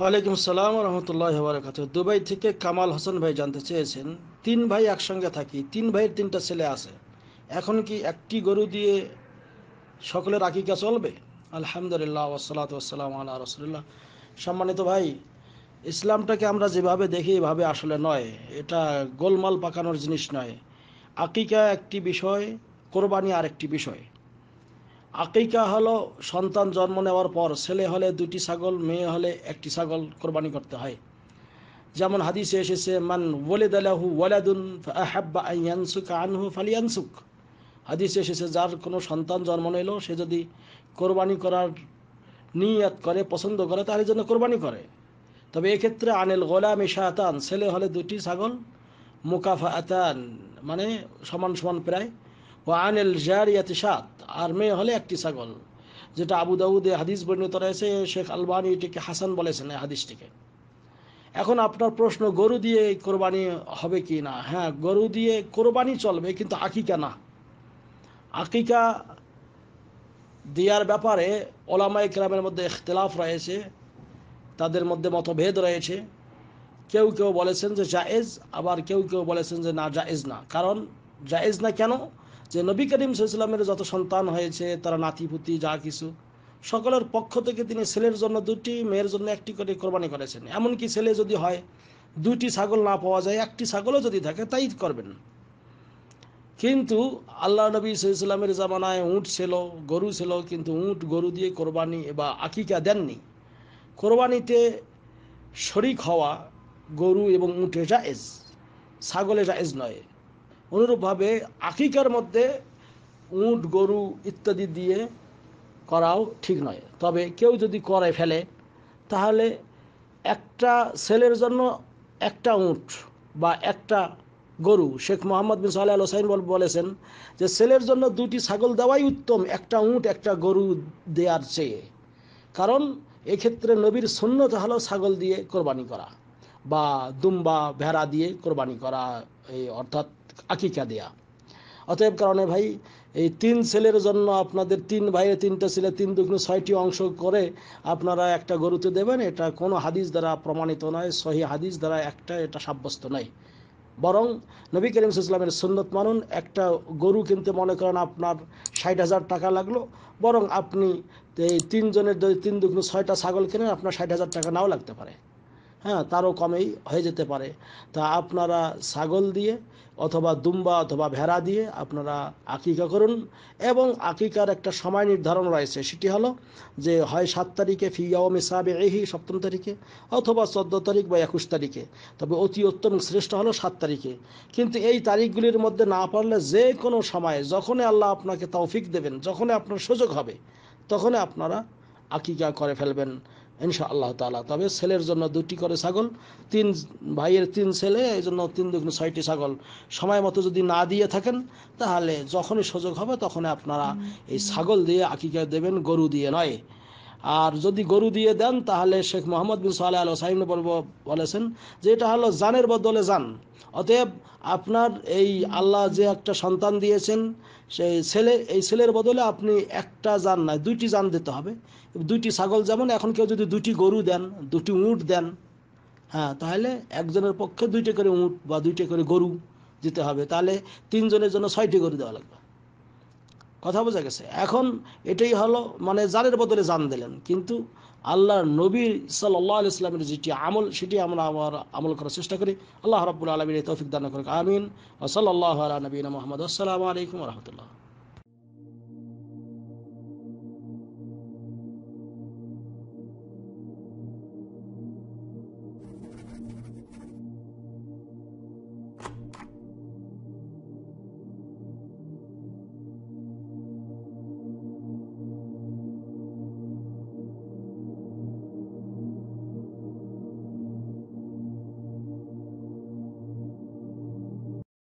ওয়ালাইকুম সালাম রহমতুল্লাহ বরকাত দুবাই থেকে কামাল হোসেন ভাই জানতে চেয়েছেন তিন ভাই একসঙ্গে থাকি তিন ভাইয়ের তিনটা ছেলে আছে এখন কি একটি গরু দিয়ে সকলের আকিকা চলবে আলহামদুলিল্লাহ ওসলাত ওসালাম আল্লাহ রসুল্লাহ সম্মানিত ভাই ইসলামটাকে আমরা যেভাবে দেখি এভাবে আসলে নয় এটা গোলমাল পাকানোর জিনিস নয় আকিকা একটি বিষয় কোরবানি আরেকটি বিষয় আকিকা হলো সন্তান জন্ম নেওয়ার পর ছেলে হলে দুটি ছাগল মেয়ে হলে একটি ছাগল কোরবানি করতে হয় যেমন হাদিসে এসেছে মান দালাহু ওয়ালাদুন আহাব্বা আইয়ানসুক আনহু ফালিয়ানসুক হাদিসে এসেছে যার কোনো সন্তান জন্ম নিল সে যদি কোরবানি করার নিয়াত করে পছন্দ করে তাহলে জন্য কোরবানি করে তবে এক্ষেত্রে আনেল গোলাম ইশাহাতান ছেলে হলে দুটি ছাগল মুকাফা আতান মানে সমান সমান প্রায় ও আনেল জারিয়াত সাত আর মেয়ে হলে একটি ছাগল যেটা আবু দাউদে হাদিস বর্ণিত রয়েছে শেখ আলবানি এটিকে হাসান বলেছেন এই হাদিসটিকে এখন আপনার প্রশ্ন গরু দিয়ে কোরবানি হবে কি না হ্যাঁ গরু দিয়ে কোরবানি চলবে কিন্তু আকিকা না আকিকা দেওয়ার ব্যাপারে ওলামা ইকরামের মধ্যে এখতলাফ রয়েছে তাদের মধ্যে মতভেদ রয়েছে কেউ কেউ বলেছেন যে জায়েজ আবার কেউ কেউ বলেছেন যে না জায়েজ না কারণ জায়েজ না কেন যে নবী করিম সাল্লামের যত সন্তান হয়েছে তারা নাতিপুতি যা কিছু সকলের পক্ষ থেকে তিনি ছেলের জন্য দুটি মেয়ের জন্য একটি করে কোরবানি করেছেন এমনকি ছেলে যদি হয় দুটি ছাগল না পাওয়া যায় একটি ছাগলও যদি থাকে তাই করবেন কিন্তু আল্লাহ নবী সাল্লামের জামানায় উঁট ছিল গরু ছিল কিন্তু উঁট গরু দিয়ে কোরবানি বা আকিকা দেননি কোরবানিতে শরিক হওয়া গরু এবং উঁটে জায়েজ ছাগলে জায়েজ নয় অনুরূপভাবে আকিকার মধ্যে উঁট গরু ইত্যাদি দিয়ে করাও ঠিক নয় তবে কেউ যদি করে ফেলে তাহলে একটা ছেলের জন্য একটা উঁট বা একটা গরু শেখ মোহাম্মদ বিন সাল হোসাইন বলেছেন যে ছেলের জন্য দুটি ছাগল দেওয়াই উত্তম একটা উঁট একটা গরু দেওয়ার চেয়ে কারণ এক্ষেত্রে নবীর সুন্নত হলো ছাগল দিয়ে কোরবানি করা বা দুম্বা ভেড়া দিয়ে কোরবানি করা এই অর্থাৎ আকিকা দেয়া অতএব কারণে ভাই এই তিন ছেলের জন্য আপনাদের তিন ভাইয়ের তিনটা ছেলে তিন দুগ্ন ছয়টি অংশ করে আপনারা একটা গরুতে দেবেন এটা কোনো হাদিস দ্বারা প্রমাণিত নয় সহি হাদিস দ্বারা একটা এটা সাব্যস্ত নয় বরং নবী করিম ইসলামের সুন্নত মানুন একটা গরু কিনতে মনে করেন আপনার ষাট হাজার টাকা লাগলো বরং আপনি এই তিনজনের যদি তিন দুগ্ন ছয়টা ছাগল কেনেন আপনার ষাট হাজার টাকা নাও লাগতে পারে হ্যাঁ তারও কমেই হয়ে যেতে পারে তা আপনারা ছাগল দিয়ে অথবা দুম্বা অথবা ভেড়া দিয়ে আপনারা আকিকা করুন এবং আকিকার একটা সময় নির্ধারণ রয়েছে সেটি হলো যে হয় সাত তারিখে ফিয়াও মেসাবে এহি সপ্তম তারিখে অথবা চোদ্দ তারিখ বা একুশ তারিখে তবে অতি উত্তম শ্রেষ্ঠ হলো সাত তারিখে কিন্তু এই তারিখগুলির মধ্যে না পারলে যে কোনো সময়ে যখনই আল্লাহ আপনাকে তৌফিক দেবেন যখনই আপনার সুযোগ হবে তখনই আপনারা আকিকা করে ফেলবেন ইনশা আল্লাহ তালা তবে ছেলের জন্য দুটি করে ছাগল তিন ভাইয়ের তিন ছেলে এই জন্য তিন দুগ্ন ছয়টি ছাগল সময় মতো যদি না দিয়ে থাকেন তাহলে যখনই সুযোগ হবে তখন আপনারা এই ছাগল দিয়ে আকিকা দেবেন গরু দিয়ে নয় আর যদি গরু দিয়ে দেন তাহলে শেখ মোহাম্মদ বিন সাল্লাহ আল সাহিম বলব বলেছেন যে এটা হলো জানের বদলে যান অতএব আপনার এই আল্লাহ যে একটা সন্তান দিয়েছেন সেই ছেলে এই ছেলের বদলে আপনি একটা যান না দুইটি যান দিতে হবে দুইটি ছাগল যেমন এখন কেউ যদি দুটি গরু দেন দুটি উঁট দেন হ্যাঁ তাহলে একজনের পক্ষে দুইটি করে উঁট বা দুইটি করে গরু দিতে হবে তাহলে তিনজনের জন্য ছয়টি গরু দেওয়া লাগবে কথা বোঝা গেছে এখন এটাই হলো মানে জানের বদলে জান দিলেন কিন্তু আল্লাহ নবী সাল্লাহ ইসলামের যেটি আমল সেটি আমরা আমার আমল করার চেষ্টা করি আল্লাহ রাবুল আলমীর তৌফিক দান করেন আমিন সাল্লাহ আলা নবীন মোহাম্মদ আসসালামু আলাইকুম রহমতুল্লাহ